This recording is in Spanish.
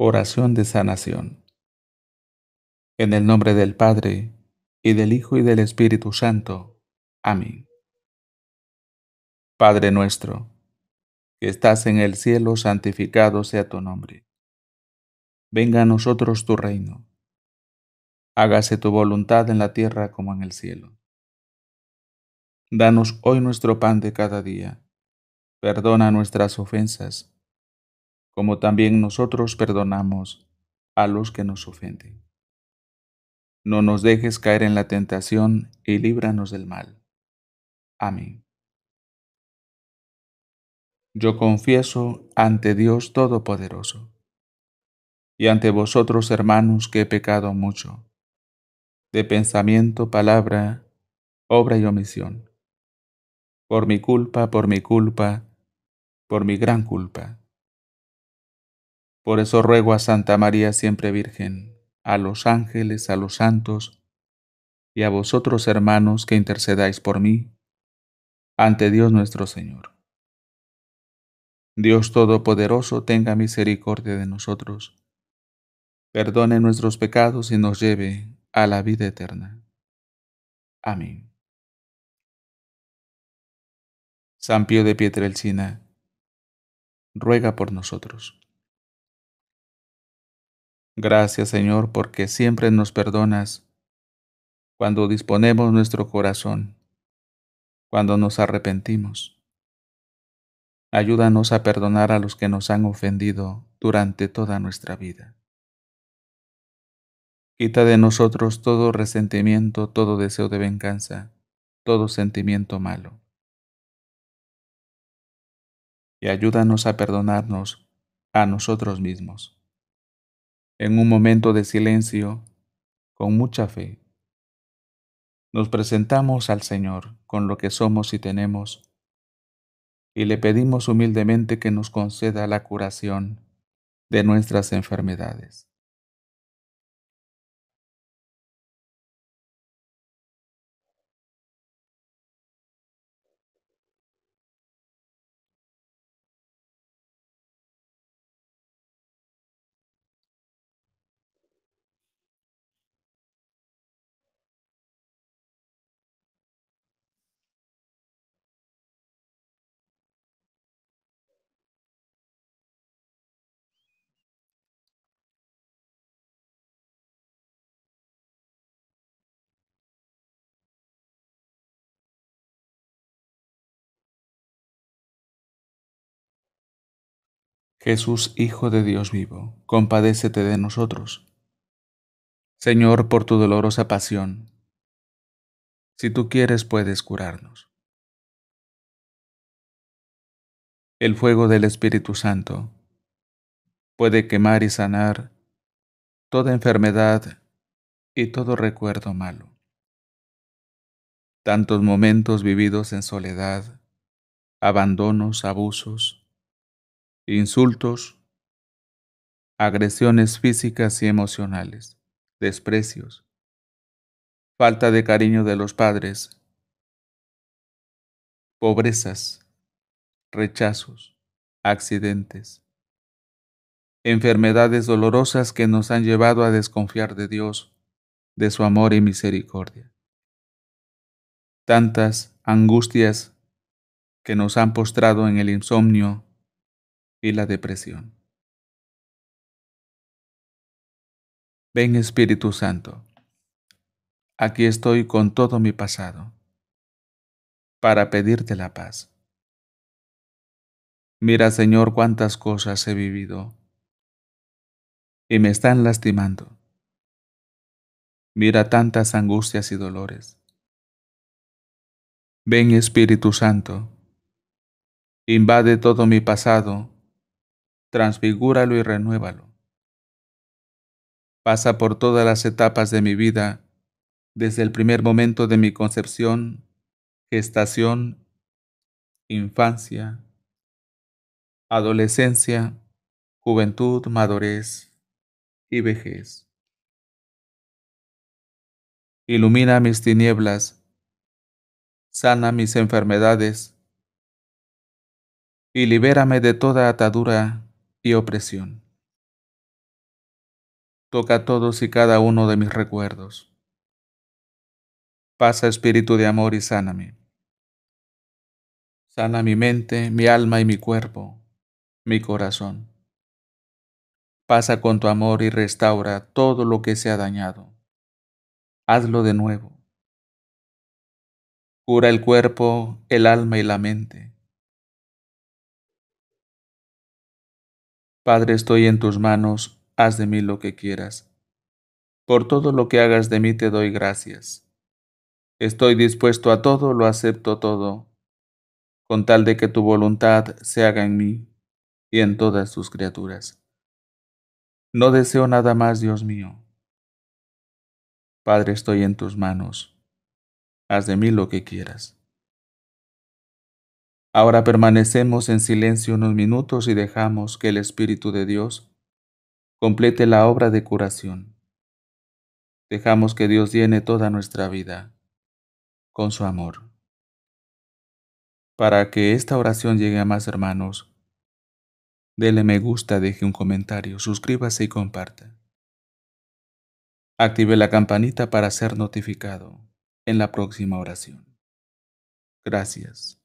Oración de sanación. En el nombre del Padre, y del Hijo y del Espíritu Santo. Amén. Padre nuestro, que estás en el cielo, santificado sea tu nombre. Venga a nosotros tu reino. Hágase tu voluntad en la tierra como en el cielo. Danos hoy nuestro pan de cada día. Perdona nuestras ofensas como también nosotros perdonamos a los que nos ofenden. No nos dejes caer en la tentación y líbranos del mal. Amén. Yo confieso ante Dios Todopoderoso y ante vosotros, hermanos, que he pecado mucho, de pensamiento, palabra, obra y omisión, por mi culpa, por mi culpa, por mi gran culpa. Por eso ruego a Santa María siempre Virgen, a los ángeles, a los santos, y a vosotros hermanos que intercedáis por mí, ante Dios nuestro Señor. Dios Todopoderoso tenga misericordia de nosotros, perdone nuestros pecados y nos lleve a la vida eterna. Amén. San Pío de Pietrelcina, ruega por nosotros. Gracias Señor porque siempre nos perdonas cuando disponemos nuestro corazón, cuando nos arrepentimos. Ayúdanos a perdonar a los que nos han ofendido durante toda nuestra vida. Quita de nosotros todo resentimiento, todo deseo de venganza, todo sentimiento malo. Y ayúdanos a perdonarnos a nosotros mismos en un momento de silencio, con mucha fe. Nos presentamos al Señor con lo que somos y tenemos y le pedimos humildemente que nos conceda la curación de nuestras enfermedades. Jesús, Hijo de Dios vivo, compadécete de nosotros. Señor, por tu dolorosa pasión, si tú quieres puedes curarnos. El fuego del Espíritu Santo puede quemar y sanar toda enfermedad y todo recuerdo malo. Tantos momentos vividos en soledad, abandonos, abusos, insultos, agresiones físicas y emocionales, desprecios, falta de cariño de los padres, pobrezas, rechazos, accidentes, enfermedades dolorosas que nos han llevado a desconfiar de Dios, de su amor y misericordia. Tantas angustias que nos han postrado en el insomnio y la depresión. Ven Espíritu Santo, aquí estoy con todo mi pasado para pedirte la paz. Mira Señor cuántas cosas he vivido y me están lastimando. Mira tantas angustias y dolores. Ven Espíritu Santo, invade todo mi pasado transfigúralo y renuévalo. Pasa por todas las etapas de mi vida, desde el primer momento de mi concepción, gestación, infancia, adolescencia, juventud, madurez y vejez. Ilumina mis tinieblas, sana mis enfermedades y libérame de toda atadura y opresión. Toca todos y cada uno de mis recuerdos. Pasa espíritu de amor y sáname. Sana mi mente, mi alma y mi cuerpo, mi corazón. Pasa con tu amor y restaura todo lo que se ha dañado. Hazlo de nuevo. Cura el cuerpo, el alma y la mente Padre, estoy en tus manos, haz de mí lo que quieras. Por todo lo que hagas de mí te doy gracias. Estoy dispuesto a todo, lo acepto todo, con tal de que tu voluntad se haga en mí y en todas tus criaturas. No deseo nada más, Dios mío. Padre, estoy en tus manos. Haz de mí lo que quieras. Ahora permanecemos en silencio unos minutos y dejamos que el Espíritu de Dios complete la obra de curación. Dejamos que Dios llene toda nuestra vida con su amor. Para que esta oración llegue a más hermanos, dele me gusta, deje un comentario, suscríbase y comparta. Active la campanita para ser notificado en la próxima oración. Gracias.